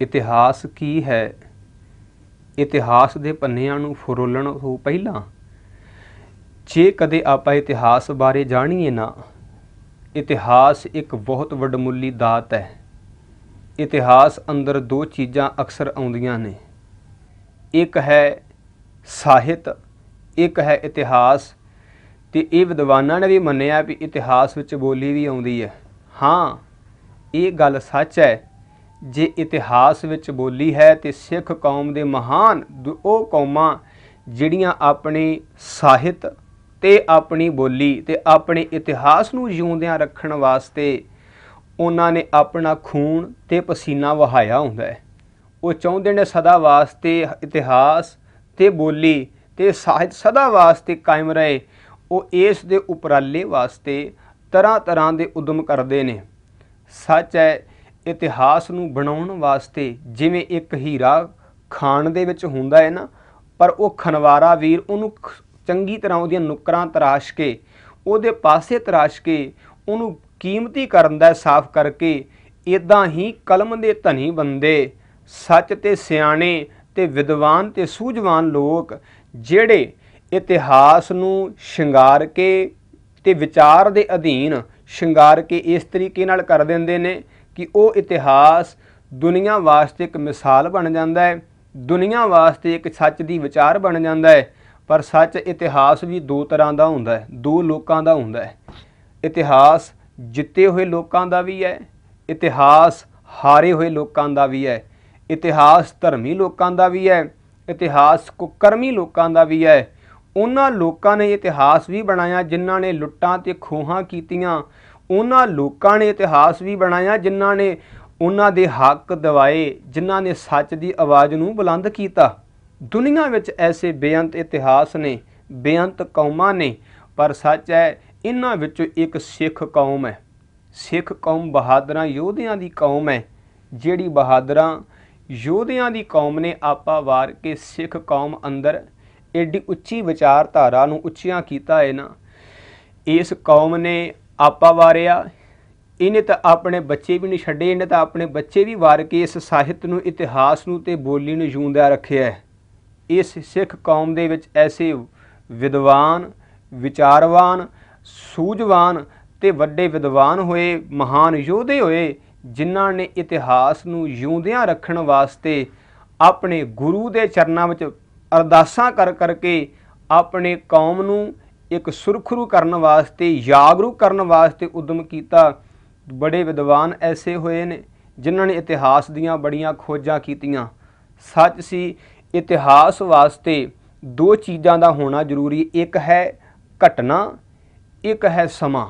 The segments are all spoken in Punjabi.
ਇਤਿਹਾਸ ਕੀ ਹੈ ਇਤਿਹਾਸ ਦੇ ਪੰਨਿਆਂ ਨੂੰ ਫਰੋਲਣ ਤੋਂ ਪਹਿਲਾਂ ਜੇ ਕਦੇ ਆਪਾਂ ਇਤਿਹਾਸ ਬਾਰੇ ਜਾਣੀਏ ਨਾ ਇਤਿਹਾਸ ਇੱਕ ਬਹੁਤ ਵੱਡਮੁੱਲੀ ਦਾਤ ਹੈ ਇਤਿਹਾਸ ਅੰਦਰ ਦੋ ਚੀਜ਼ਾਂ ਅਕਸਰ ਆਉਂਦੀਆਂ ਨੇ ਇੱਕ ਹੈ ਸਾਹਿਤ ਇੱਕ ਹੈ ਇਤਿਹਾਸ ਤੇ ਇਹ ਵਿਦਵਾਨਾਂ ਨੇ ਵੀ ਮੰਨਿਆ ਵੀ ਇਤਿਹਾਸ ਵਿੱਚ ਬੋਲੀ ਵੀ ਆਉਂਦੀ ਹੈ ਹਾਂ ਇਹ ਗੱਲ ਸੱਚ ਹੈ ਜੇ ਇਤਿਹਾਸ ਵਿੱਚ ਬੋਲੀ ਹੈ ਤੇ ਸਿੱਖ ਕੌਮ ਦੇ ਮਹਾਨ ਉਹ ਕੌਮਾਂ ਜਿਹੜੀਆਂ ਆਪਣੇ ਸਾਹਿਤ ਤੇ ਆਪਣੀ ਬੋਲੀ ਤੇ ਆਪਣੇ ਇਤਿਹਾਸ ਨੂੰ ਜਿਉਂਦਿਆਂ ਰੱਖਣ ਵਾਸਤੇ ਉਹਨਾਂ ਨੇ ਆਪਣਾ ਖੂਨ ਤੇ ਪਸੀਨਾ ਵਹਾਇਆ ਹੁੰਦਾ ਹੈ ਉਹ ਚਾਹੁੰਦੇ ਨੇ ਸਦਾ ਵਾਸਤੇ ਇਤਿਹਾਸ ਤੇ ਬੋਲੀ ਤੇ ਸਾਹਿਤ ਸਦਾ ਵਾਸਤੇ ਕਾਇਮ ਰਹੇ ਉਹ ਇਸ ਦੇ ਉਪਰਾਲੇ ਵਾਸਤੇ ਤਰ੍ਹਾਂ ਤਰ੍ਹਾਂ ਦੇ ਉਦਮ ਕਰਦੇ ਨੇ ਸੱਚ ਹੈ ਇਤਿਹਾਸ ਨੂੰ ਬਣਾਉਣ ਵਾਸਤੇ ਜਿਵੇਂ ਇੱਕ ਹੀਰਾ ਖਾਣ ਦੇ ਵਿੱਚ ਹੁੰਦਾ ਹੈ ਨਾ ਪਰ ਉਹ ਖਨਵਾਰਾ ਵੀਰ ਉਹਨੂੰ ਚੰਗੀ ਤਰ੍ਹਾਂ ਉਹਦੀਆਂ ਨੁਕਰਾਂ ਤਰਾਸ਼ ਕੇ ਉਹਦੇ ਪਾਸੇ ਤਰਾਸ਼ ਕੇ ਉਹਨੂੰ ਕੀਮਤੀ ਕਰਨ ਦਾ ਸਾਫ਼ ਕਰਕੇ ਇਦਾਂ ਹੀ ਕਲਮ ਦੇ ਧਨੀ ਬੰਦੇ ਸੱਚ ਤੇ ਸਿਆਣੇ ਤੇ ਵਿਦਵਾਨ ਤੇ ਸੂਝਵਾਨ ਲੋਕ ਜਿਹੜੇ ਇਤਿਹਾਸ ਨੂੰ ਸ਼ਿੰਗਾਰ ਕੇ ਤੇ ਵਿਚਾਰ ਦੇ ਅਧੀਨ ਸ਼ਿੰਗਾਰ ਕੇ ਇਸ ਤਰੀਕੇ ਨਾਲ ਕਰ ਦਿੰਦੇ ਨੇ ਕਿ ਉਹ ਇਤਿਹਾਸ ਦੁਨੀਆ ਵਾਸਤੇ ਇੱਕ ਮਿਸਾਲ ਬਣ ਜਾਂਦਾ ਹੈ ਦੁਨੀਆ ਵਾਸਤੇ ਇੱਕ ਸੱਚ ਦੀ ਵਿਚਾਰ ਬਣ ਜਾਂਦਾ ਹੈ ਪਰ ਸੱਚ ਇਤਿਹਾਸ ਵੀ ਦੋ ਤਰ੍ਹਾਂ ਦਾ ਹੁੰਦਾ ਹੈ ਦੋ ਲੋਕਾਂ ਦਾ ਹੁੰਦਾ ਹੈ ਇਤਿਹਾਸ ਜਿੱਤੇ ਹੋਏ ਲੋਕਾਂ ਦਾ ਵੀ ਹੈ ਇਤਿਹਾਸ ਹਾਰੇ ਹੋਏ ਲੋਕਾਂ ਦਾ ਵੀ ਹੈ ਇਤਿਹਾਸ ਧਰਮੀ ਲੋਕਾਂ ਦਾ ਵੀ ਹੈ ਇਤਿਹਾਸ ਕੁਕਰਮੀ ਲੋਕਾਂ ਦਾ ਵੀ ਹੈ ਉਹਨਾਂ ਲੋਕਾਂ ਨੇ ਇਤਿਹਾਸ ਵੀ ਬਣਾਇਆ ਜਿਨ੍ਹਾਂ ਨੇ ਲੁੱਟਾਂ ਤੇ ਖੋਹਾਂ ਕੀਤੀਆਂ ਉਹਨਾਂ ਲੋਕਾਂ ਨੇ ਇਤਿਹਾਸ ਵੀ ਬਣਾਇਆ ਜਿਨ੍ਹਾਂ ਨੇ ਉਹਨਾਂ ਦੇ ਹੱਕ ਦਿਵਾਏ ਜਿਨ੍ਹਾਂ ਨੇ ਸੱਚ ਦੀ ਆਵਾਜ਼ ਨੂੰ ਬੁਲੰਦ ਕੀਤਾ ਦੁਨੀਆ ਵਿੱਚ ਐਸੇ ਬੇਅੰਤ ਇਤਿਹਾਸ ਨੇ ਬੇਅੰਤ ਕੌਮਾਂ ਨੇ ਪਰ ਸੱਚ ਹੈ ਇਹਨਾਂ ਵਿੱਚੋਂ ਇੱਕ ਸਿੱਖ ਕੌਮ ਹੈ ਸਿੱਖ ਕੌਮ ਬਹਾਦਰਾਂ ਯੋਧਿਆਂ ਦੀ ਕੌਮ ਹੈ ਜਿਹੜੀ ਬਹਾਦਰਾਂ ਯੋਧਿਆਂ ਦੀ ਕੌਮ ਨੇ ਆਪਾ ਵਾਰ ਕੇ ਸਿੱਖ ਕੌਮ ਅੰਦਰ ਏਡੀ ਉੱਚੀ ਵਿਚਾਰਧਾਰਾ ਨੂੰ ਉੱਚੀਆਂ ਕੀਤਾ ਹੈ ਨਾ ਇਸ ਕੌਮ ਨੇ ਆਪਾ ਵਾਰਿਆ ਇਹਨੇ ਤਾਂ ਆਪਣੇ ਬੱਚੇ ਵੀ ਨਹੀਂ ਛੱਡੇ ਇਹਨੇ ਤਾਂ ਆਪਣੇ ਬੱਚੇ ਵੀ ਵਾਰ ਕੇ ਇਸ ਸਾਹਿਤ ਨੂੰ ਇਤਿਹਾਸ ਨੂੰ ਤੇ ਬੋਲੀ ਨੂੰ ਜਿਉਂਦਾ ਰੱਖਿਆ ਇਸ ਸਿੱਖ ਕੌਮ ਦੇ ਵਿੱਚ ਐਸੇ ਵਿਦਵਾਨ ਵਿਚਾਰਵਾਨ ਸੂਝਵਾਨ ਤੇ ਵੱਡੇ ਵਿਦਵਾਨ ਹੋਏ ਮਹਾਨ ਯੋਧੇ ਹੋਏ ਜਿਨ੍ਹਾਂ ਨੇ ਇਤਿਹਾਸ ਨੂੰ ਜਿਉਂਦਿਆਂ ਰੱਖਣ ਵਾਸਤੇ ਆਪਣੇ ਗੁਰੂ ਦੇ ਚਰਨਾਂ ਵਿੱਚ ਅਰਦਾਸਾਂ ਕਰ ਕਰਕੇ ਆਪਣੇ ਕੌਮ ਨੂੰ ਇੱਕ ਸੁਰਖਰੂ ਕਰਨ ਵਾਸਤੇ ਜਾਗਰੂਕ ਕਰਨ ਵਾਸਤੇ ਉਦਮ ਕੀਤਾ ਬੜੇ ਵਿਦਵਾਨ ਐਸੇ ਹੋਏ ਨੇ ਜਿਨ੍ਹਾਂ ਨੇ ਇਤਿਹਾਸ ਦੀਆਂ ਬੜੀਆਂ ਖੋਜਾਂ ਕੀਤੀਆਂ ਸੱਚ ਸੀ ਇਤਿਹਾਸ ਵਾਸਤੇ ਦੋ ਚੀਜ਼ਾਂ ਦਾ ਹੋਣਾ ਜ਼ਰੂਰੀ ਇੱਕ ਹੈ ਘਟਨਾ ਇੱਕ ਹੈ ਸਮਾਂ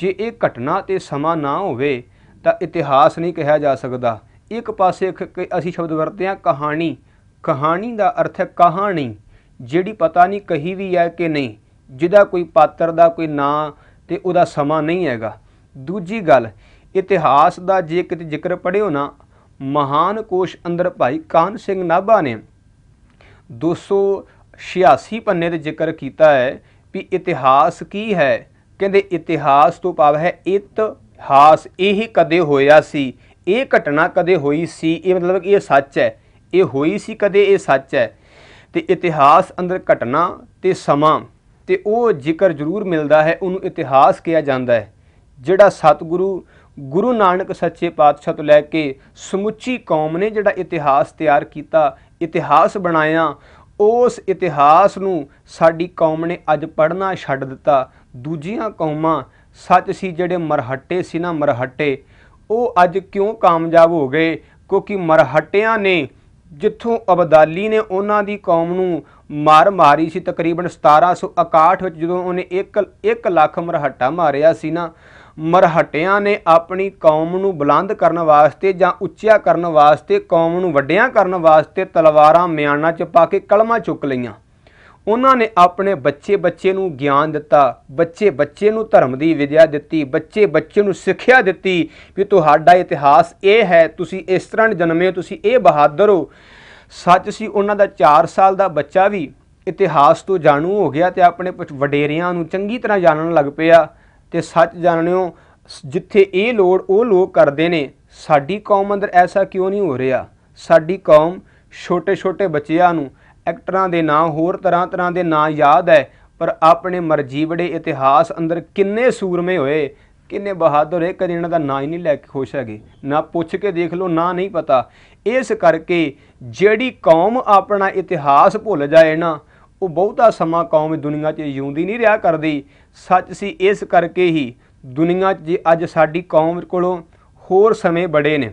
ਜੇ ਇਹ ਘਟਨਾ ਤੇ ਸਮਾਂ ਨਾ ਹੋਵੇ ਤਾਂ ਇਤਿਹਾਸ ਨਹੀਂ ਕਿਹਾ ਜਾ ਸਕਦਾ ਇੱਕ ਪਾਸੇ ਅਸੀਂ ਸ਼ਬਦ ਵਰਤਦੇ ਹਾਂ ਕਹਾਣੀ ਕਹਾਣੀ ਦਾ ਅਰਥ ਹੈ ਕਹਾਣੀ ਜਿਹੜੀ ਪਤਾ ਨਹੀਂ ਕਹੀ ਵੀ ਹੈ ਕਿ ਨਹੀਂ ਜਿਹਦਾ ਕੋਈ ਪਾਤਰ ਦਾ ਕੋਈ ਨਾਂ ਤੇ ਉਹਦਾ ਸਮਾਂ ਨਹੀਂ ਹੈਗਾ ਦੂਜੀ ਗੱਲ ਇਤਿਹਾਸ ਦਾ ਜੇ ਕਿਤੇ ਜ਼ਿਕਰ ਪੜਿਓ ਨਾ ਮਹਾਨ ਕੋਸ਼ ਅੰਦਰ ਭਾਈ ਕਾਨ ਸਿੰਘ ਨਾਭਾ ਨੇ 286 ਪੰਨੇ ਤੇ ਜ਼ਿਕਰ ਕੀਤਾ ਹੈ ਵੀ ਇਤਿਹਾਸ ਕੀ ਹੈ ਕਹਿੰਦੇ ਇਤਿਹਾਸ ਤੋਂ ਪਾਵ ਹੈ ਇਤਿਹਾਸ ਇਹ ਕਦੇ ਹੋਇਆ ਸੀ ਇਹ ਘਟਨਾ ਕਦੇ ਹੋਈ ਸੀ ਇਹ ਮਤਲਬ ਇਹ ਸੱਚ ਹੈ ਇਹ ਹੋਈ ਸੀ ਕਦੇ ਇਹ ਸੱਚ ਹੈ ਤੇ ਇਤਿਹਾਸ ਅੰਦਰ ਘਟਨਾ ਤੇ ਸਮਾਂ ਤੇ ਉਹ ਜ਼ਿਕਰ ਜ਼ਰੂਰ ਮਿਲਦਾ ਹੈ ਉਹਨੂੰ ਇਤਿਹਾਸ ਕਿਹਾ ਜਾਂਦਾ ਹੈ ਜਿਹੜਾ ਸਤਿਗੁਰੂ ਗੁਰੂ ਨਾਨਕ ਸੱਚੇ ਪਾਤਸ਼ਾਹ ਤੋਂ ਲੈ ਕੇ ਸਮੁੱਚੀ ਕੌਮ ਨੇ ਜਿਹੜਾ ਇਤਿਹਾਸ ਤਿਆਰ ਕੀਤਾ ਇਤਿਹਾਸ ਬਣਾਇਆ ਉਸ ਇਤਿਹਾਸ ਨੂੰ ਸਾਡੀ ਕੌਮ ਨੇ ਅੱਜ ਪੜਨਾ ਛੱਡ ਦਿੱਤਾ ਦੂਜੀਆਂ ਕੌਮਾਂ ਸੱਚ ਸੀ ਜਿਹੜੇ ਮਰਹੱਟੇ ਸੀ ਨਾ ਮਰਹੱਟੇ ਉਹ ਅੱਜ ਕਿਉਂ ਕਾਮਯਾਬ ਹੋ ਗਏ ਕਿਉਂਕਿ ਮਰਹੱਟਿਆਂ ਨੇ ਜਿੱਥੋਂ ਅਬਦਾਲੀ ਨੇ ਉਹਨਾਂ ਦੀ ਕੌਮ ਨੂੰ ਮਾਰ ਮਾਰੀ ਸੀ ਤਕਰੀਬਨ 1761 ਵਿੱਚ ਜਦੋਂ ਉਹਨੇ 1 1 ਲੱਖ ਮਰਹੱਟਾ ਮਾਰਿਆ ਸੀ ਨਾ ਮਰਹਟਿਆਂ ਨੇ ਆਪਣੀ ਕੌਮ ਨੂੰ ਬੁਲੰਦ ਕਰਨ ਵਾਸਤੇ ਜਾਂ ਉੱਚਿਆ ਕਰਨ ਵਾਸਤੇ ਕੌਮ ਨੂੰ ਵੱਡਿਆਂ ਕਰਨ ਵਾਸਤੇ ਤਲਵਾਰਾਂ ਮਿਆਨਾਂ 'ਚ ਪਾ ਕੇ ਕਲਮਾ ਚੁੱਕ ਲਈਆਂ ਉਹਨਾਂ ਨੇ ਆਪਣੇ ਬੱਚੇ ਬੱਚੇ ਨੂੰ ਗਿਆਨ ਦਿੱਤਾ ਬੱਚੇ ਬੱਚੇ ਨੂੰ ਧਰਮ ਦੀ ਵਿਦਿਆ ਦਿੱਤੀ ਬੱਚੇ ਬੱਚੇ ਨੂੰ ਸਿੱਖਿਆ ਦਿੱਤੀ ਵੀ ਤੁਹਾਡਾ ਇਤਿਹਾਸ ਇਹ ਹੈ ਤੁਸੀਂ ਇਸ ਤਰ੍ਹਾਂ ਜਨਮੇ ਤੁਸੀਂ ਇਹ ਬਹਾਦਰ ਹੋ ਸੱਚ ਸੀ ਉਹਨਾਂ ਦਾ 4 ਸਾਲ ਦਾ ਬੱਚਾ ਵੀ ਇਤਿਹਾਸ ਤੋਂ ਜਾਣੂ ਹੋ ਗਿਆ ਤੇ ਆਪਣੇ ਵਡੇਰਿਆਂ ਨੂੰ ਚੰਗੀ ਤਰ੍ਹਾਂ ਜਾਣਨ ਲੱਗ ਪਿਆ ਤੇ ਸੱਚ ਜਾਣਿਓ ਜਿੱਥੇ ਇਹ ਲੋੜ ਉਹ ਲੋਕ ਕਰਦੇ ਨੇ ਸਾਡੀ ਕੌਮ ਅੰਦਰ ਐਸਾ ਕਿਉਂ ਨਹੀਂ ਹੋ ਰਿਹਾ ਸਾਡੀ ਕੌਮ ਛੋਟੇ-ਛੋਟੇ ਬੱਚਿਆਂ ਨੂੰ ਐਕਟਰਾਂ ਦੇ ਨਾਂ ਹੋਰ ਤਰ੍ਹਾਂ ਤਰ੍ਹਾਂ ਦੇ ਨਾਂ ਯਾਦ ਹੈ ਪਰ ਆਪਣੇ ਮਰਜ਼ੀ ਵੜੇ ਇਤਿਹਾਸ ਅੰਦਰ ਕਿੰਨੇ ਸੂਰਮੇ ਹੋਏ ਕਿੰਨੇ ਬਹਾਦਰ ਇੱਕ ਕਦੇ ਇਹਨਾਂ ਦਾ ਨਾਂ ਹੀ ਨਹੀਂ ਲੈ ਕੇ ਖੁਸ਼ ਹੈਗੇ ਨਾ ਪੁੱਛ ਕੇ ਦੇਖ ਲਓ ਨਾ ਨਹੀਂ ਪਤਾ ਇਸ ਕਰਕੇ ਜਿਹੜੀ ਕੌਮ ਆਪਣਾ ਇਤਿਹਾਸ ਭੁੱਲ ਜਾਏ ਨਾ ਉਹ ਬਹੁਤਾ ਸਮਾਂ ਕੌਮ ਦੁਨੀਆ 'ਚ ਜਿਉਂਦੀ ਨਹੀਂ ਰਿਹਾ ਕਰਦੀ ਸੱਚ ਸੀ ਇਸ ਕਰਕੇ ਹੀ ਦੁਨੀਆ 'ਚ ਜੇ ਅੱਜ ਸਾਡੀ ਕੌਮ ਕੋਲੋਂ ਹੋਰ ਸਮੇਂ ਬੜੇ ਨੇ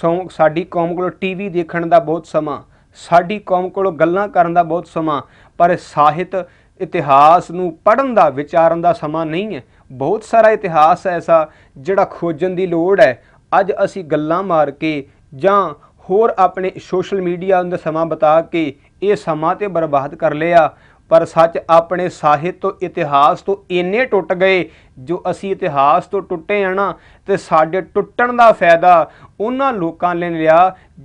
ਸੋ ਸਾਡੀ ਕੌਮ ਕੋਲ ਟੀਵੀ ਦੇਖਣ ਦਾ ਬਹੁਤ ਸਮਾਂ ਸਾਡੀ ਕੌਮ ਕੋਲੋਂ ਗੱਲਾਂ ਕਰਨ ਦਾ ਬਹੁਤ ਸਮਾਂ ਪਰ ਸਾਹਿਤ ਇਤਿਹਾਸ ਨੂੰ ਪੜਨ ਦਾ ਵਿਚਾਰਨ ਦਾ ਸਮਾਂ ਨਹੀਂ ਹੈ ਬਹੁਤ ਸਾਰਾ ਇਤਿਹਾਸ ਐਸਾ ਜਿਹੜਾ ਖੋਜਣ ਦੀ ਲੋੜ ਹੈ ਅੱਜ ਅਸੀਂ ਗੱਲਾਂ ਮਾਰ ਕੇ ਜਾਂ ਹੋਰ ਆਪਣੇ ਸੋਸ਼ਲ ਮੀਡੀਆ ਉੰਦੇ ਸਮਾਂ ਬਤਾ ਕੇ ਇਹ ਸਮਾਂ ਤੇ ਬਰਬਾਦ ਕਰ ਲਿਆ ਪਰ ਸੱਚ ਆਪਣੇ ਸਾਹਿਤ ਤੋਂ ਇਤਿਹਾਸ ਤੋਂ ਇੰਨੇ ਟੁੱਟ ਗਏ ਜੋ ਅਸੀਂ ਇਤਿਹਾਸ ਤੋਂ ਟੁੱਟੇ ਆ ਨਾ ਤੇ ਸਾਡੇ ਟੁੱਟਣ ਦਾ ਫਾਇਦਾ ਉਹਨਾਂ ਲੋਕਾਂ ਨੇ ਲਿਆ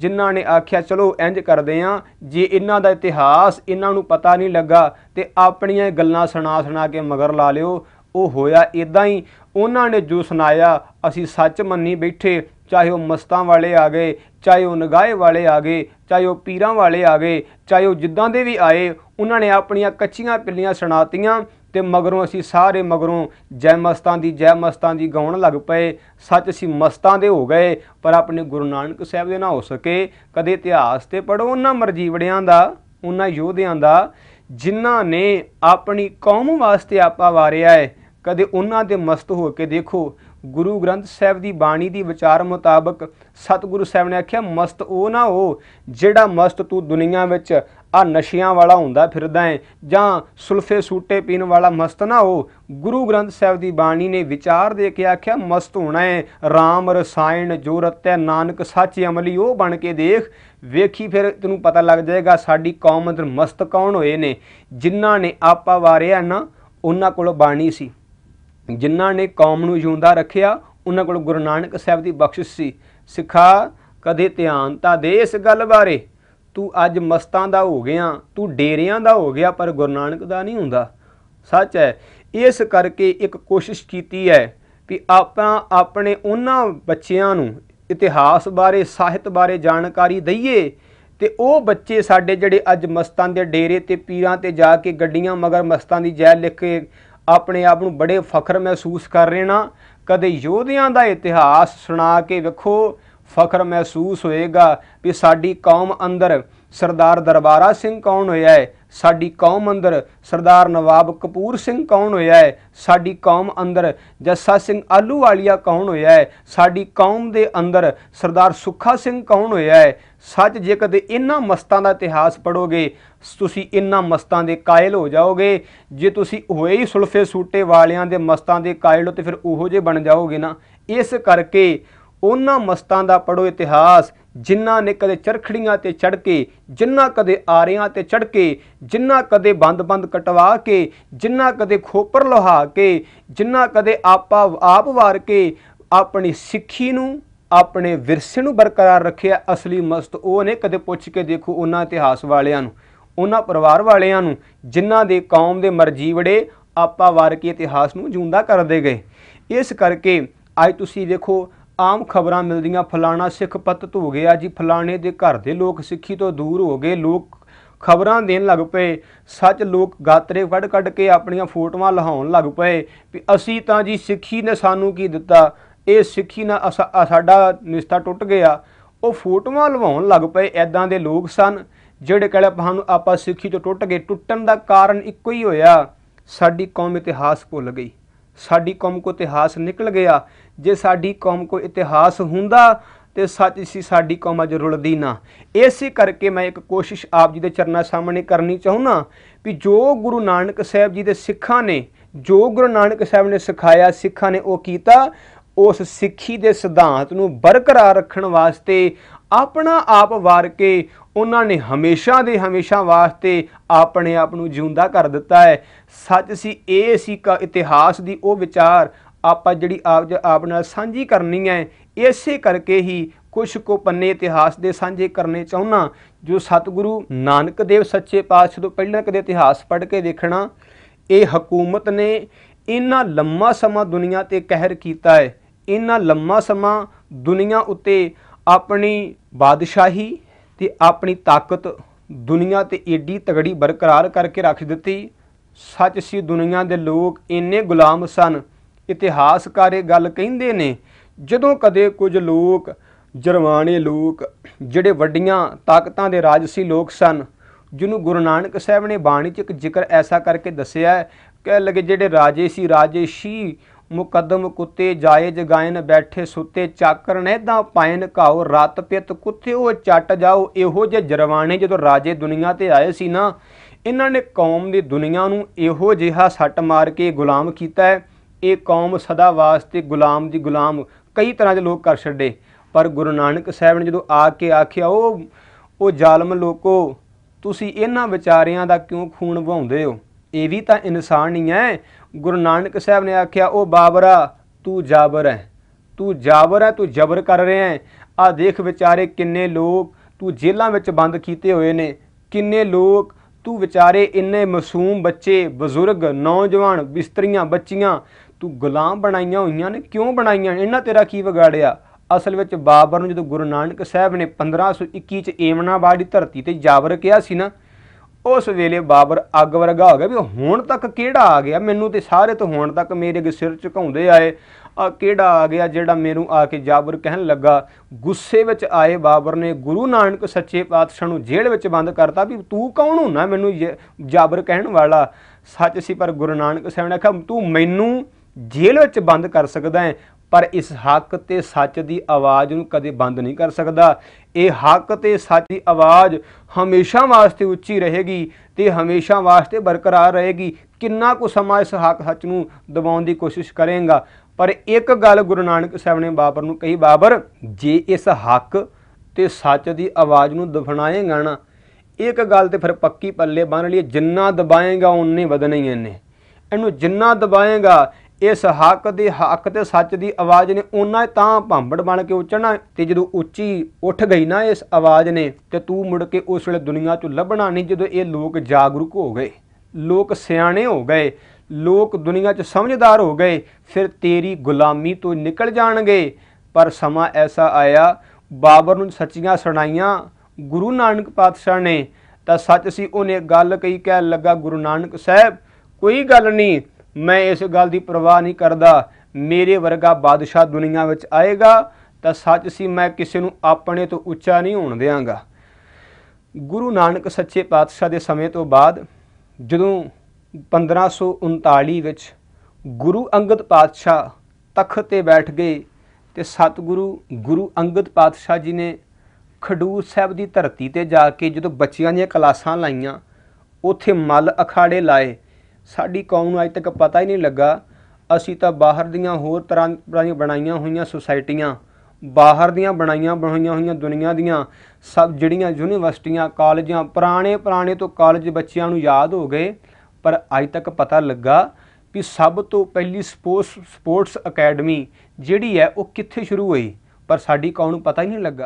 ਜਿਨ੍ਹਾਂ ਨੇ ਆਖਿਆ ਚਲੋ ਇੰਜ ਕਰਦੇ ਆ ਜੇ ਇਹਨਾਂ ਦਾ ਇਤਿਹਾਸ ਇਹਨਾਂ ਨੂੰ ਪਤਾ ਨਹੀਂ ਲੱਗਾ ਤੇ ਆਪਣੀਆਂ ਗੱਲਾਂ ਸੁਣਾ ਸੁਣਾ ਕੇ ਮਗਰ ਲਾ ਲਿਓ ਉਹ ਹੋਇਆ ਇਦਾਂ ਹੀ ਉਹਨਾਂ ਨੇ ਜੋ ਸੁਣਾਇਆ ਅਸੀਂ ਸੱਚ ਮੰਨੀ ਬੈਠੇ ਚਾਹੇ ਉਹ ਮਸਤਾਂ ਵਾਲੇ ਆ ਗਏ ਚਾਹੇ ਉਹ ਨਗਾਏ ਵਾਲੇ ਆ ਗਏ ਚਾਹੇ ਉਹ ਪੀਰਾਂ ਵਾਲੇ ਆ ਗਏ ਚਾਹੇ ਉਹ ਜਿੱਦਾਂ ਦੇ ਵੀ ਆਏ ਉਹਨਾਂ ਨੇ ਆਪਣੀਆਂ ਕੱਚੀਆਂ ਪਿੱਲੀਆਂ ਸੁਣਾਤੀਆਂ ਤੇ ਮਗਰੋਂ ਅਸੀਂ ਸਾਰੇ ਮਗਰੋਂ ਜੈ ਮਸਤਾਂ ਦੀ ਜੈ ਮਸਤਾਂ ਦੀ ਗਾਉਣ ਲੱਗ ਪਏ ਸੱਚ ਅਸੀਂ ਮਸਤਾਂ ਦੇ ਹੋ ਗਏ ਪਰ ਆਪਣੇ ਗੁਰੂ ਨਾਨਕ ਸਾਹਿਬ ਦੇ ਨਾ ਹੋ ਸਕੇ ਕਦੇ ਇਤਿਹਾਸ ਤੇ ਪੜੋ ਉਹਨਾਂ ਮਰਜੀਵੜਿਆਂ ਦਾ ਉਹਨਾਂ ਯੋਧਿਆਂ ਦਾ ਜਿਨ੍ਹਾਂ ਨੇ ਆਪਣੀ ਕੌਮ ਵਾਸਤੇ ਆਪਾ ਵਾਰਿਆ ਹੈ ਕਦੇ ਉਹਨਾਂ ਦੇ ਮਸਤ ਹੋ ਕੇ ਦੇਖੋ ਗੁਰੂ ਗ੍ਰੰਥ ਸਾਹਿਬ ਦੀ ਬਾਣੀ ਦੀ ਵਿਚਾਰ ਮੁਤਾਬਕ ਸਤਿਗੁਰੂ ਸਾਹਿਬ ਨੇ ਆਖਿਆ ਮਸਤ ਉਹ ਨਾ ਹੋ ਜਿਹੜਾ ਮਸਤ ਤੂੰ ਦੁਨੀਆ ਵਿੱਚ ਆ ਨਸ਼ਿਆਂ ਵਾਲਾ ਹੁੰਦਾ ਫਿਰਦਾ ਹੈ ਜਾਂ ਸੁਲਫੇ ਸੂਟੇ ਪੀਣ ਵਾਲਾ ਮਸਤ ਨਾ ਹੋ ਗੁਰੂ ਗ੍ਰੰਥ ਸਾਹਿਬ ਦੀ ਬਾਣੀ ਨੇ ਵਿਚਾਰ ਦੇ ਕੇ ਆਖਿਆ ਮਸਤ ਹੋਣਾ ਹੈ RAM ਰਸਾਇਣ ਜੋ ਰਤੈ ਨਾਨਕ ਸੱਚ ਅਮਲੀ ਉਹ ਬਣ ਕੇ ਦੇਖ ਵੇਖੀ ਫਿਰ ਤੈਨੂੰ ਪਤਾ ਲੱਗ ਜਾਏਗਾ ਸਾਡੀ ਕੌਮ ਅੰਦਰ ਮਸਤ ਕੌਣ ਹੋਏ ਨੇ ਜਿਨ੍ਹਾਂ ਨੇ ਆਪਾ ਵਾਰਿਆ ਨਾ ਉਹਨਾਂ ਕੋਲ ਬਾਣੀ ਸੀ ਜਿਨ੍ਹਾਂ ਨੇ ਕੌਮ ਨੂੰ ਜਿਉਂਦਾ ਰੱਖਿਆ ਉਹਨਾਂ ਕੋਲ ਗੁਰੂ ਨਾਨਕ ਸਾਹਿਬ ਦੀ ਬਖਸ਼ਿਸ਼ ਸੀ ਸਿੱਖਾ ਕਦੇ ਧਿਆਨ ਤਾਂ ਦੇ ਇਸ ਗੱਲ ਬਾਰੇ ਤੂੰ ਅੱਜ ਮਸਤਾਂ ਦਾ ਹੋ ਗਿਆ ਤੂੰ ਡੇਰਿਆਂ ਦਾ ਹੋ ਗਿਆ ਪਰ ਗੁਰੂ ਨਾਨਕ ਦਾ ਨਹੀਂ ਹੁੰਦਾ ਸੱਚ ਹੈ ਇਸ ਕਰਕੇ ਇੱਕ ਕੋਸ਼ਿਸ਼ ਕੀਤੀ ਹੈ ਕਿ ਆਪਾਂ ਆਪਣੇ ਉਹਨਾਂ ਬੱਚਿਆਂ ਨੂੰ ਇਤਿਹਾਸ ਬਾਰੇ ਸਾਹਿਤ ਬਾਰੇ ਜਾਣਕਾਰੀ ਦਈਏ ਤੇ ਉਹ ਬੱਚੇ ਸਾਡੇ ਜਿਹੜੇ ਅੱਜ ਮਸਤਾਂ ਦੇ ਡੇਰੇ ਤੇ ਪੀਰਾਂ ਤੇ ਜਾ ਕੇ ਗੱਡੀਆਂ ਮਗਰ ਮਸਤਾਂ ਦੀ ਜੈ ਲਿਖ ਕੇ ਆਪਣੇ ਆਪ ਨੂੰ ਬੜੇ ਫਖਰ ਮਹਿਸੂਸ ਕਰ ਰਹੇ ਨਾ ਕਦੇ ਯੋਧਿਆਂ ਦਾ ਇਤਿਹਾਸ ਸੁਣਾ ਕੇ ਵੇਖੋ ਫਖਰ ਮਹਿਸੂਸ ਹੋਏਗਾ ਕਿ ਸਾਡੀ ਕੌਮ ਅੰਦਰ ਸਰਦਾਰ ਦਰਬਾਰਾ ਸਿੰਘ ਕੌਣ ਹੋਇਆ ਹੈ ਸਾਡੀ ਕੌਮ ਅੰਦਰ ਸਰਦਾਰ ਨਵਾਬ ਕਪੂਰ ਸਿੰਘ ਕੌਣ ਹੋਇਆ ਹੈ ਸਾਡੀ ਕੌਮ ਅੰਦਰ ਜੱਸਾ ਸਿੰਘ ਆਲੂ ਵਾਲੀਆ ਕੌਣ ਹੋਇਆ ਹੈ ਸਾਡੀ ਕੌਮ ਦੇ ਅੰਦਰ ਸਰਦਾਰ ਸੁੱਖਾ ਸਿੰਘ ਕੌਣ ਹੋਇਆ ਹੈ ਸੱਚ ਜੇ ਕਦੇ ਇਨ੍ਹਾਂ ਮਸਤਾਂ ਦਾ ਇਤਿਹਾਸ ਪੜੋਗੇ ਤੁਸੀਂ ਇਨ੍ਹਾਂ ਮਸਤਾਂ ਦੇ ਕਾਇਲ ਹੋ ਜਾਓਗੇ ਜੇ ਤੁਸੀਂ ਹੋਏ ਹੀ ਸੁਲਫੇ ਸੂਟੇ ਵਾਲਿਆਂ ਦੇ ਮਸਤਾਂ ਦੇ ਕਾਇਲ ਹੋ ਤੇ ਫਿਰ ਉਹੋ ਜੇ ਬਣ ਜਾਓਗੇ ਨਾ ਇਸ ਕਰਕੇ ਉਹਨਾਂ ਮਸਤਾਂ ਦਾ ਪੜੋ ਇਤਿਹਾਸ ਜਿਨ੍ਹਾਂ ਨੇ ਕਦੇ ਚਰਖੜੀਆਂ ਤੇ ਚੜ ਕੇ ਜਿਨ੍ਹਾਂ ਕਦੇ ਆਰਿਆਂ ਤੇ ਚੜ ਕੇ ਜਿਨ੍ਹਾਂ ਕਦੇ ਬੰਦ-ਬੰਦ ਕਟਵਾ ਕੇ ਜਿਨ੍ਹਾਂ ਕਦੇ ਖੋਪਰ ਲੋਹਾ ਕੇ ਜਿਨ੍ਹਾਂ ਕਦੇ ਆਪਾ ਆਪ ਵਾਰ ਕੇ ਆਪਣੀ ਸਿੱਖੀ ਨੂੰ ਆਪਣੇ ਵਿਰਸੇ ਨੂੰ ਬਰਕਰਾਰ ਰੱਖਿਆ ਅਸਲੀ ਮਸਤ ਉਹ ਨੇ ਕਦੇ ਪੁੱਛ ਕੇ ਦੇਖੋ ਉਹਨਾਂ ਇਤਿਹਾਸ ਵਾਲਿਆਂ ਨੂੰ ਉਹਨਾਂ ਪਰਿਵਾਰ ਵਾਲਿਆਂ ਨੂੰ ਜਿਨ੍ਹਾਂ ਦੇ ਕੌਮ ਦੇ ਮਰਜੀਵੜੇ ਆਪਾ ਵਾਰ ਕੇ ਇਤਿਹਾਸ ਨੂੰ ਜਿਉਂਦਾ ਕਰਦੇ ਗਏ ਇਸ ਕਰਕੇ ਅੱਜ ਤੁਸੀਂ ਦੇਖੋ ਆਮ ਖਬਰਾਂ ਮਿਲਦੀਆਂ ਫਲਾਣਾ ਸਿੱਖ ਪਤ ਧੂ ਗਿਆ ਜੀ ਫਲਾਣੇ ਦੇ ਘਰ ਦੇ ਲੋਕ ਸਿੱਖੀ ਤੋਂ ਦੂਰ ਹੋ ਗਏ ਲੋਕ ਖਬਰਾਂ ਦੇਣ ਲੱਗ ਪਏ ਸੱਚ ਲੋਕ ਗਾਤਰੇ ਵੜ ਕੱਢ ਕੇ ਆਪਣੀਆਂ ਫੋਟੋਆਂ ਲਹਾਉਣ ਲੱਗ ਪਏ ਵੀ ਅਸੀਂ ਤਾਂ ਜੀ ਸਿੱਖੀ ਨੇ ਸਾਨੂੰ ਕੀ ਦਿੱਤਾ ਇਹ ਸਿੱਖੀ ਨਾਲ ਸਾਡਾ ਨਿਸ਼ਤਾ ਟੁੱਟ ਗਿਆ ਉਹ ਫੋਟੋਆਂ ਲਵਾਉਣ ਲੱਗ ਪਏ ਐਦਾਂ ਦੇ ਲੋਕ ਸਨ ਜਿਹੜੇ ਕਹਿੰਦੇ ਆਪਾਂ ਨੂੰ ਆਪਾਂ ਸਿੱਖੀ ਤੋਂ ਟੁੱਟ ਗਏ ਟੁੱਟਣ ਦਾ ਕਾਰਨ ਇੱਕੋ ਹੀ ਹੋਇਆ ਸਾਡੀ ਕੌਮ ਇਤਿਹਾਸ ਭੁੱਲ ਗਈ ਸਾਡੀ ਕੌਮ ਕੋ ਇਤਿਹਾਸ ਨਿਕਲ ਗਿਆ ਜੇ ਸਾਡੀ ਕੌਮ ਕੋ ਇਤਿਹਾਸ ਹੁੰਦਾ ਤੇ ਸੱਚ ਸੀ ਸਾਡੀ ਕੌਮ ਅਜ ਰੁਲਦੀ ਨਾ ਇਸੇ ਕਰਕੇ ਮੈਂ ਇੱਕ ਕੋਸ਼ਿਸ਼ ਆਪ ਜੀ ਦੇ ਚਰਨਾਂ ਸਾਹਮਣੇ ਕਰਨੀ ਚਾਹੁੰਨਾ ਵੀ ਜੋ ਗੁਰੂ ਨਾਨਕ ਸਾਹਿਬ ਜੀ ਦੇ ਸਿੱਖਾਂ ਨੇ ਜੋ ਗੁਰੂ ਨਾਨਕ ਸਾਹਿਬ ਨੇ ਸਿਖਾਇਆ ਸਿੱਖਾਂ ਨੇ ਉਹ ਕੀਤਾ ਉਸ ਸਿੱਖੀ ਦੇ ਸਿਧਾਂਤ ਨੂੰ ਬਰਕਰਾਰ ਰੱਖਣ ਵਾਸਤੇ ਆਪਣਾ ਆਪ ਵਾਰ ਕੇ ਉਹਨਾਂ ਨੇ ਹਮੇਸ਼ਾ ਦੇ ਹਮੇਸ਼ਾ ਵਾਸਤੇ ਆਪਣੇ ਆਪ ਨੂੰ ਜਿਉਂਦਾ ਕਰ ਦਿੱਤਾ ਹੈ ਸੱਚ ਸੀ ਇਹ ਸੀ ਇਤਿਹਾਸ ਦੀ ਉਹ ਵਿਚਾਰ ਆਪਾਂ ਜਿਹੜੀ ਆਪ ਆਪ ਨਾਲ ਸਾਂਝੀ ਕਰਨੀ ਹੈ ਇਸੇ ਕਰਕੇ ਹੀ ਕੁਝ ਕੋ ਪੰਨੇ ਇਤਿਹਾਸ ਦੇ ਸਾਂਝੇ ਕਰਨੇ ਚਾਹੁੰਨਾ ਜੋ ਸਤਿਗੁਰੂ ਨਾਨਕ ਦੇਵ ਸੱਚੇ ਪਾਤਸ਼ਾਹ ਤੋਂ ਪਹਿਲਾਂ ਕਦੇ ਇਤਿਹਾਸ ਪੜ੍ਹ ਕੇ ਦੇਖਣਾ ਇਹ ਹਕੂਮਤ ਨੇ ਇੰਨਾ ਲੰਮਾ ਸਮਾਂ ਦੁਨੀਆ ਤੇ ਕਹਿਰ ਕੀਤਾ ਹੈ ਇੰਨਾ ਲੰਮਾ ਸਮਾਂ ਦੁਨੀਆ ਉੱਤੇ ਆਪਣੀ ਬਾਦਸ਼ਾਹੀ ਤੇ ਆਪਣੀ ਤਾਕਤ ਦੁਨੀਆ ਤੇ ਏਡੀ ਤਗੜੀ ਬਰਕਰਾਰ ਕਰਕੇ ਰੱਖ ਦਿੱਤੀ ਸੱਚ ਸੀ ਦੁਨੀਆ ਦੇ ਲੋਕ ਇੰਨੇ ਗੁਲਾਮ ਸਨ ਇਤਿਹਾਸਕਾਰ ਇਹ ਗੱਲ ਕਹਿੰਦੇ ਨੇ ਜਦੋਂ ਕਦੇ ਕੁਝ ਲੋਕ ਜਰਵਾਣੇ ਲੋਕ ਜਿਹੜੇ ਵੱਡੀਆਂ ਤਾਕਤਾਂ ਦੇ ਰਾਜਸੀ ਲੋਕ ਸਨ ਜਿਹਨੂੰ ਗੁਰੂ ਨਾਨਕ ਸਾਹਿਬ ਨੇ ਬਾਣੀ 'ਚ ਇੱਕ ਜ਼ਿਕਰ ਐਸਾ ਕਰਕੇ ਦੱਸਿਆ ਕਿ ਲਗੇ ਜਿਹੜੇ ਰਾਜੇ ਸੀ ਰਾਜੇਸ਼ੀ ਮੁਕਦਮ ਕੁੱਤੇ ਜਾਏ ਜਗਾਇਨ ਬੈਠੇ ਸੁੱਤੇ ਚਾਕਰ ਨੇ ਤਾਂ ਪਾਇਨ ਘਾਓ ਰਤ ਪਿਤ ਕੁੱਥੇ ਉਹ ਚੱਟ ਜਾਓ ਇਹੋ ਜਿਹੇ ਜਰਵਾਣੇ ਜਦੋਂ ਰਾਜੇ ਦੁਨੀਆ ਤੇ ਆਏ ਸੀ ਨਾ ਇਹਨਾਂ ਨੇ ਕੌਮ ਦੀ ਦੁਨੀਆ ਨੂੰ ਇਹੋ ਜਿਹਾ ਸੱਟ ਮਾਰ ਕੇ ਗੁਲਾਮ ਕੀਤਾ ਹੈ ਇਹ ਕੌਮ ਸਦਾ ਵਾਸਤੇ ਗੁਲਾਮ ਦੀ ਗੁਲਾਮ ਕਈ ਤਰ੍ਹਾਂ ਦੇ ਲੋਕ ਕਰ ਛੱਡੇ ਪਰ ਗੁਰੂ ਨਾਨਕ ਸਾਹਿਬ ਨੇ ਜਦੋਂ ਆ ਕੇ ਆਖਿਆ ਉਹ ਉਹ ਜ਼ਾਲਮ ਲੋਕੋ ਤੁਸੀਂ ਇਹਨਾਂ ਵਿਚਾਰਿਆਂ ਦਾ ਕਿਉਂ ਖੂਨ ਵਹਾਉਂਦੇ ਹੋ ਇਹ ਵੀ ਤਾਂ ਇਨਸਾਨ ਹੀ ਹੈ ਗੁਰੂ ਨਾਨਕ ਸਾਹਿਬ ਨੇ ਆਖਿਆ ਉਹ ਬਾਬਰਾ ਤੂੰ ਜਾਬਰ ਹੈ ਤੂੰ ਜਾਬਰ ਹੈ ਤੂੰ ਜਬਰ ਕਰ ਰਿਹਾ ਹੈ ਆ ਦੇਖ ਵਿਚਾਰੇ ਕਿੰਨੇ ਲੋਕ ਤੂੰ ਜੇਲ੍ਹਾਂ ਵਿੱਚ ਬੰਦ ਕੀਤੇ ਹੋਏ ਨੇ ਕਿੰਨੇ ਲੋਕ ਤੂੰ ਵਿਚਾਰੇ ਇੰਨੇ ਮਾਸੂਮ ਬੱਚੇ ਬਜ਼ੁਰਗ ਨੌਜਵਾਨ ਬਿਸਤਰੀਆਂ ਬੱਚੀਆਂ ਤੂੰ ਗੁਲਾਮ ਬਣਾਈਆਂ ਹੋਈਆਂ ਨੇ ਕਿਉਂ ਬਣਾਈਆਂ ਇਹਨਾਂ ਤੇਰਾ ਕੀ ਵਿਗਾੜਿਆ ਅਸਲ ਵਿੱਚ ਬਾਬਰ ਨੂੰ ਜਦੋਂ ਗੁਰੂ ਨਾਨਕ ਸਾਹਿਬ ਨੇ 1521 ਚ ਏਮਨਾਬਾਦ ਦੀ ਧਰਤੀ ਤੇ ਜਾਬਰ ਕਿਹਾ ਸੀ ਨਾ ਉਸ ਵੇਲੇ ਬਾਬਰ ਅੱਗ ਵਰਗਾ ਹੋ ਗਿਆ ਵੀ ਹੁਣ ਤੱਕ ਕਿਹੜਾ ਆ ਗਿਆ ਮੈਨੂੰ ਤੇ ਸਾਰੇ ਤੋਂ ਹੁਣ ਤੱਕ ਮੇਰੇ ਅਗੇ ਸਿਰ ਝੁਕਾਉਂਦੇ ਆਏ ਆ ਕਿਹੜਾ ਆ ਗਿਆ ਜਿਹੜਾ ਮੈਨੂੰ ਆ ਕੇ ਜਾਬਰ ਕਹਿਣ ਲੱਗਾ ਗੁੱਸੇ ਵਿੱਚ ਆਏ ਬਾਬਰ ਨੇ ਗੁਰੂ ਨਾਨਕ ਸੱਚੇ ਪਾਤਸ਼ਾਹ ਨੂੰ ਜੇਲ੍ਹ ਵਿੱਚ ਬੰਦ ਕਰਤਾ ਵੀ ਤੂੰ ਕੌਣ ਹੁੰਨਾ ਮੈਨੂੰ ਜਾਬਰ ਕਹਿਣ ਵਾਲਾ ਸੱਚ ਸੀ ਪਰ ਗੁਰੂ ਨਾਨਕ ਸਾਹਿਬ ਨੇ ਆਖਿਆ ਤੂੰ ਮੈਨੂੰ ਜੇਲ੍ਹ ਵਿੱਚ ਬੰਦ ਕਰ ਸਕਦਾ ਹੈ ਪਰ ਇਸ ਹੱਕ ਤੇ ਸੱਚ ਦੀ ਆਵਾਜ਼ ਨੂੰ ਕਦੇ ਬੰਦ ਨਹੀਂ ਕਰ ਸਕਦਾ ਇਹ ਹੱਕ ਤੇ ਸੱਚ ਦੀ ਆਵਾਜ਼ ਹਮੇਸ਼ਾ ਵਾਸਤੇ ਉੱਚੀ ਰਹੇਗੀ ਤੇ ਹਮੇਸ਼ਾ ਵਾਸਤੇ ਬਰਕਰਾਰ ਰਹੇਗੀ ਕਿੰਨਾ ਕੁ ਸਮਾਂ ਇਸ ਹੱਕ ਸੱਚ ਨੂੰ ਦਬਾਉਣ ਦੀ ਕੋਸ਼ਿਸ਼ ਕਰੇਗਾ ਪਰ ਇੱਕ ਗੱਲ ਗੁਰੂ ਨਾਨਕ ਸਾਹਿਬ ਨੇ ਬਾਬਰ ਨੂੰ ਕਹੀ ਬਾਬਰ ਜੇ ਇਸ ਹੱਕ ਤੇ ਸੱਚ ਦੀ ਆਵਾਜ਼ ਨੂੰ ਦਫਨਾਏਗਾ ਨਾ ਇੱਕ ਗੱਲ ਤੇ ਫਿਰ ਪੱਕੀ ਪੱਲੇ ਬੰਨ ਲਈ ਜਿੰਨਾ ਦਬਾਏਗਾ ਉਨੇ ਵਧਣੇ ਇਹਨੇ ਇਹਨੂੰ ਜਿੰਨਾ ਦਬਾਏਗਾ ਇਸ ਹੱਕ ਦੇ ਹੱਕ ਤੇ ਸੱਚ ਦੀ ਆਵਾਜ਼ ਨੇ ਉਹਨਾਂ ਤਾਂ ਭਾਂਬੜ ਬਣ ਕੇ ਉੱਚਣਾ ਤੇ ਜਦੋਂ ਉੱਚੀ ਉੱਠ ਗਈ ਨਾ ਇਸ ਆਵਾਜ਼ ਨੇ ਤੇ ਤੂੰ ਮੁੜ ਕੇ ਉਸ ਵੇਲੇ ਦੁਨੀਆ 'ਚੋਂ ਲੱਭਣਾ ਨਹੀਂ ਜਦੋਂ ਇਹ ਲੋਕ ਜਾਗਰੂਕ ਹੋ ਗਏ ਲੋਕ ਸਿਆਣੇ ਹੋ ਗਏ ਲੋਕ ਦੁਨੀਆ 'ਚ ਸਮਝਦਾਰ ਹੋ ਗਏ ਫਿਰ ਤੇਰੀ ਗੁਲਾਮੀ ਤੋਂ ਨਿਕਲ ਜਾਣਗੇ ਪਰ ਸਮਾਂ ਐਸਾ ਆਇਆ ਬਾਬਰ ਨੂੰ ਸੱਚੀਆਂ ਸੁਣਾਈਆਂ ਗੁਰੂ ਨਾਨਕ ਪਾਤਸ਼ਾਹ ਨੇ ਤਾਂ ਸੱਚ ਸੀ ਉਹਨੇ ਗੱਲ ਕਹੀ ਕਹਿ ਲੱਗਾ ਗੁਰੂ ਨਾਨਕ ਸਾਹਿਬ ਕੋਈ ਗੱਲ ਨਹੀਂ ਮੈਂ ਇਸ ਗੱਲ ਦੀ ਪਰਵਾਹ ਨਹੀਂ ਕਰਦਾ ਮੇਰੇ ਵਰਗਾ ਬਾਦਸ਼ਾਹ ਦੁਨੀਆ ਵਿੱਚ ਆਏਗਾ ਤਾਂ ਸੱਚ ਸੀ ਮੈਂ ਕਿਸੇ ਨੂੰ ਆਪਣੇ ਤੋਂ ਉੱਚਾ ਨਹੀਂ ਹੋਣ ਦੇਵਾਂਗਾ ਗੁਰੂ ਨਾਨਕ ਸੱਚੇ ਪਾਤਸ਼ਾਹ ਦੇ ਸਮੇਂ ਤੋਂ ਬਾਅਦ ਜਦੋਂ 1539 ਵਿੱਚ ਗੁਰੂ ਅੰਗਦ ਪਾਤਸ਼ਾਹ ਤਖਤ ਤੇ ਬੈਠ ਗਏ ਤੇ ਸਤਿਗੁਰੂ ਗੁਰੂ ਅੰਗਦ ਪਾਤਸ਼ਾਹ ਜੀ ਨੇ ਖਡੂਰ ਸਾਹਿਬ ਦੀ ਧਰਤੀ ਤੇ ਜਾ ਕੇ ਜਦੋਂ ਬੱਚਿਆਂ ਦੀਆਂ ਕਲਾਸਾਂ ਲਾਈਆਂ ਉੱਥੇ ਮਲ ਅਖਾੜੇ ਲਾਏ ਸਾਡੀ ਕੌਮ ਨੂੰ ਅਜੇ ਤੱਕ ਪਤਾ ਹੀ ਨਹੀਂ ਲੱਗਾ ਅਸੀਂ ਤਾਂ ਬਾਹਰ ਦੀਆਂ ਹੋਰ ਤਰ੍ਹਾਂ ਦੀਆਂ ਬਣਾਈਆਂ ਹੋਈਆਂ ਸੁਸਾਇਟੀਆਂ ਬਾਹਰ ਦੀਆਂ ਬਣਾਈਆਂ ਬਣਾਈਆਂ ਹੋਈਆਂ ਦੁਨੀਆ ਦੀਆਂ ਸਭ ਜਿਹੜੀਆਂ ਯੂਨੀਵਰਸਿਟੀਆਂ ਕਾਲਜਾਂ ਪੁਰਾਣੇ ਪੁਰਾਣੇ ਤੋਂ ਕਾਲਜ ਬੱਚਿਆਂ ਨੂੰ ਯਾਦ ਹੋ ਗਏ ਪਰ ਅੱਜ ਤੱਕ ਪਤਾ ਲੱਗਾ ਕਿ ਸਭ ਤੋਂ ਪਹਿਲੀ ਸਪੋਰਟਸ ਸਪੋਰਟਸ ਅਕੈਡਮੀ ਜਿਹੜੀ ਹੈ ਉਹ ਕਿੱਥੇ ਸ਼ੁਰੂ ਹੋਈ ਪਰ ਸਾਡੀ ਕੌਮ ਨੂੰ ਪਤਾ ਹੀ ਨਹੀਂ ਲੱਗਾ